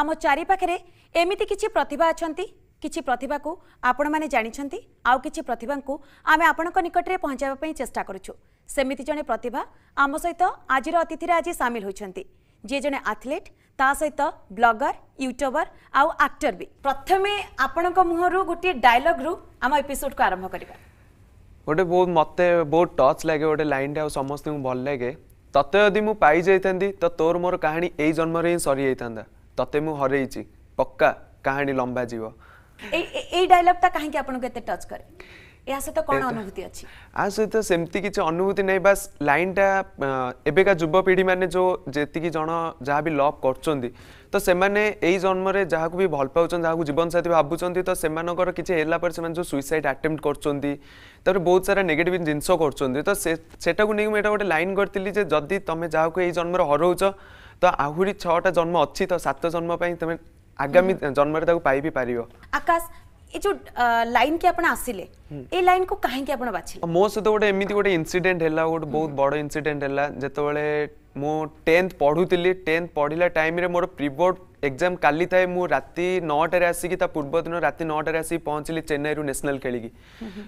আম চারিপাখে এমিতি কিছু প্রতিভা অনেক কিছু প্রতিভা আপন মানে জাঁচান আছে প্রতিভা আমি আপনার নিকটে পৌঁছাইবা চেষ্টা করছু সেমিতি জনে প্রতিভা আম সহিত আজির অতিথি আজ সামিল হয়েছেন যে জনে আথলেট তা সহিত ব্লগর ইউট্যুবর আক্টর বি প্রথমে আপনার মুহর গোটিয়ে ডায়লগ্রু আম এপিসোড কু আরম্ভ করা গোটে বহু মতো বহু টচ লাগে গোটে লাইনটা সমস্ত ভাল লাগে ততে যদি মু পাই যাই তো তোর মোর কাহিনী এই জন্মরে হি সরি যাই ତତେ ମୁଁ ହରେଇଛି ପକ୍କା କାହାଣୀ ଲମ୍ବା ଯିବ ଏଇ ଡାଇଲଗଟା କାହିଁକି ଆପଣଙ୍କୁ ଏତେ ଟଚ୍ କରେ ଏହା ସହିତ କ'ଣ ଅନୁଭୂତି ଅଛି ଆ ସହିତ ସେମିତି କିଛି ଅନୁଭୂତି ନାହିଁ ବାସ୍ ଲାଇନ୍ଟା ଏବେକା ଯୁବପିଢ଼ିମାନେ ଯେଉଁ ଯେତିକି ଜଣ ଯାହା ବି ଲଭ୍ କରୁଛନ୍ତି ତ ସେମାନେ ଏଇ ଜନ୍ମରେ ଯାହାକୁ ବି ଭଲ ପାଉଛନ୍ତି ଯାହାକୁ ଜୀବନସାଥୀ ଭାବୁଛନ୍ତି ତ ସେମାନଙ୍କର କିଛି ହେଲା ପରେ ସେମାନେ ଯେଉଁ ସୁଇସାଇଡ୍ ଆଟେମ୍ପ୍ଟ କରୁଛନ୍ତି ତାପରେ ବହୁତ ସାରା ନେଗେଟିଭ୍ ଜିନିଷ କରୁଛନ୍ତି ତ ସେଟାକୁ ନେଇକି ମୁଁ ଏଇଟା ଗୋଟେ ଲାଇନ୍ କରିଥିଲି ଯେ ଯଦି ତମେ ଯାହାକୁ ଏଇ ଜନ୍ମରେ ହରଉଛ ତ ଆହୁରି ଛଅଟା ଜନ୍ମ ଅଛି ତ ସାତ ଜନ୍ମ ପାଇଁ ତମେ ଆଗାମୀ ଜନ୍ମରେ ତାକୁ ପାଇ ବି ପାରିବ ଆକାଶ ଏ ଯୋଉ ଲାଇନ୍ କି ଆପଣ ଆସିଲେ ଏ ଲାଇନ୍ କୁ କାହିଁକି ଆପଣ ବାଛିଲେ ମୋ ସହିତ ଗୋଟେ ଏମିତି ଗୋଟେ ଇନସିଡେଣ୍ଟ ହେଲା ଗୋଟେ ବହୁତ ବଡ଼ ଇନସିଡେଣ୍ଟ ହେଲା ଯେତେବେଳେ ମୁଁ ଟେନ୍ଥ ପଢ଼ୁଥିଲି ଟେନ୍ଥ ପଢ଼ିଲା ଟାଇମ୍ରେ ମୋର ପ୍ରିବୋର୍ଡ଼ ଏକ୍ଜାମ୍ କାଲି ଥାଏ ମୁଁ ରାତି ନଅଟାରେ ଆସିକି ତା ପୂର୍ବ ଦିନ ରାତି ନଅଟାରେ ଆସିକି ପହଞ୍ଚିଲି ଚେନ୍ନାଇରୁ ନ୍ୟାସନାଲ୍ ଖେଳିକି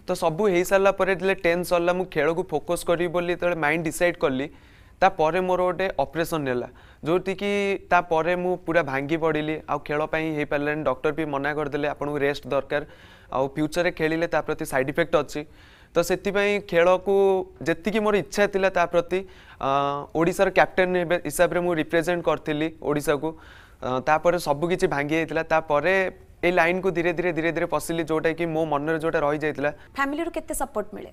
ତ ସବୁ ହେଇସାରିଲା ପରେ ଯେତେବେଳେ ଟେନ୍ଥ ସରିଲା ମୁଁ ଖେଳକୁ ଫୋକସ୍ କରିବି ବୋଲି ଯେତେବେଳେ ମାଇଣ୍ଡ ଡିସାଇଡ଼୍ କଲି ତାପରେ ମୋର ଗୋଟେ ଅପରେସନ୍ ହେଲା ଯେଉଁଠିକି ତାପରେ ମୁଁ ପୁରା ଭାଙ୍ଗି ପଡ଼ିଲି ଆଉ ଖେଳ ପାଇଁ ହେଇପାରିଲାନି ଡକ୍ଟର ବି ମନା କରିଦେଲେ ଆପଣଙ୍କୁ ରେଷ୍ଟ ଦରକାର ଆଉ ଫ୍ୟୁଚର୍ରେ ଖେଳିଲେ ତା ପ୍ରତି ସାଇଡ଼୍ ଇଫେକ୍ଟ ଅଛି ତ ସେଥିପାଇଁ ଖେଳକୁ ଯେତିକି ମୋର ଇଚ୍ଛା ଥିଲା ତା ପ୍ରତି ଓଡ଼ିଶାର କ୍ୟାପ୍ଟେନ୍ ହିସାବରେ ମୁଁ ରିପ୍ରେଜେଣ୍ଟ କରିଥିଲି ଓଡ଼ିଶାକୁ ତାପରେ ସବୁକିଛି ଭାଙ୍ଗି ଯାଇଥିଲା ତାପରେ এই লাইন কু ধীরে ধীরে ধীরে ধীরে পশিলি যেটা কি মো মনরে যেটা রয়ে যাই ফ্যামিলি কেতে সপোর্ট মিলে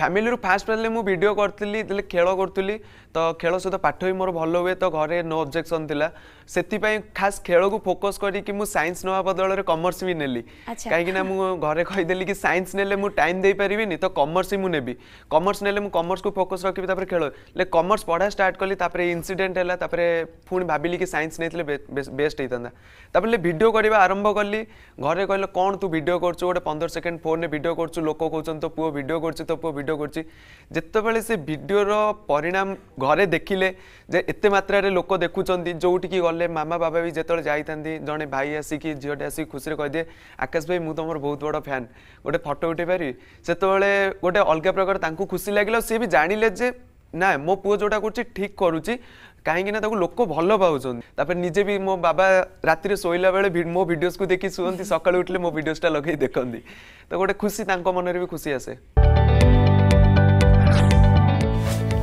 ଫ୍ୟାମିଲିରୁ ଫାଷ୍ଟ ପାରିଲେ ମୁଁ ଭିଡ଼ିଓ କରିଥିଲି ହେଲେ ଖେଳ କରୁଥିଲି ତ ଖେଳ ସହିତ ପାଠ ବି ମୋର ଭଲ ହୁଏ ତ ଘରେ ନୋ ଅବଜେକ୍ସନ୍ ଥିଲା ସେଥିପାଇଁ ଖାସ୍ ଖେଳକୁ ଫୋକସ୍ କରିକି ମୁଁ ସାଇନ୍ସ ନେବା ବଦଳରେ କମର୍ସ ବି ନେଲି କାହିଁକିନା ମୁଁ ଘରେ କହିଦେଲି କି ସାଇନ୍ସ ନେଲେ ମୁଁ ଟାଇମ୍ ଦେଇପାରିବିନି ତ କମର୍ସ ହିଁ ମୁଁ ନେବି କମର୍ସ ନେଲେ ମୁଁ କମର୍ସକୁ ଫୋକସ୍ ରଖିବି ତାପରେ ଖେଳ ହେଲେ କମର୍ସ ପଢ଼ା ଷ୍ଟାର୍ଟ କଲି ତାପରେ ଇନସିଡେଣ୍ଟ ହେଲା ତାପରେ ପୁଣି ଭାବିଲି କି ସାଇନ୍ସ ନେଇଥିଲେ ବେଷ୍ଟ ହେଇଥାନ୍ତା ତାପରେ ଭିଡ଼ିଓ କରିବା ଆରମ୍ଭ କଲି ଘରେ କହିଲେ କ'ଣ ତୁ ଭିଡ଼ିଓ କରୁଛୁ ଗୋଟେ ପନ୍ଦର ସେକେଣ୍ଡ ଫୋନ୍ରେ ଭିଡ଼ିଓ କରୁଛୁ ଲୋକ କହୁଛନ୍ତି ତ ପୁଅ ଭିଡ଼ିଓ କରୁଛି ତ ପୁଅ ভিডিও করছি যেতবে সে ভিডিওর পরিণাম ঘরে দেখলে যে এত মাত্রার লোক দেখুম যেটিকি গলে মামা বাবা বি যেত যাই জনে ভাই আসিকি ঝিওটে আসিকি খুশি কহিদে আকাশ ভাই মু তোমার বহুত বড় ফ্যান গোটে ফটো উঠাই পারি সেতবে গোটে অলগা প্রকার তাঁকু খুশি লাগিল সি বি জাঁলে যে না মো পুয় যেটা করছি ঠিক করুছি কাহিঁকি না তাকে লোক ভাল পাচ্ছেন তাপরে নিজে বি মো বাবা রাতে শোলা বেড়ে মো ভিডিওসু দেখি শুঁতি সকালে উঠলে মো ভিডিওসটা লগাই দেখতে তো গোটে খুশি তাঁর মনে বি খুশি আসে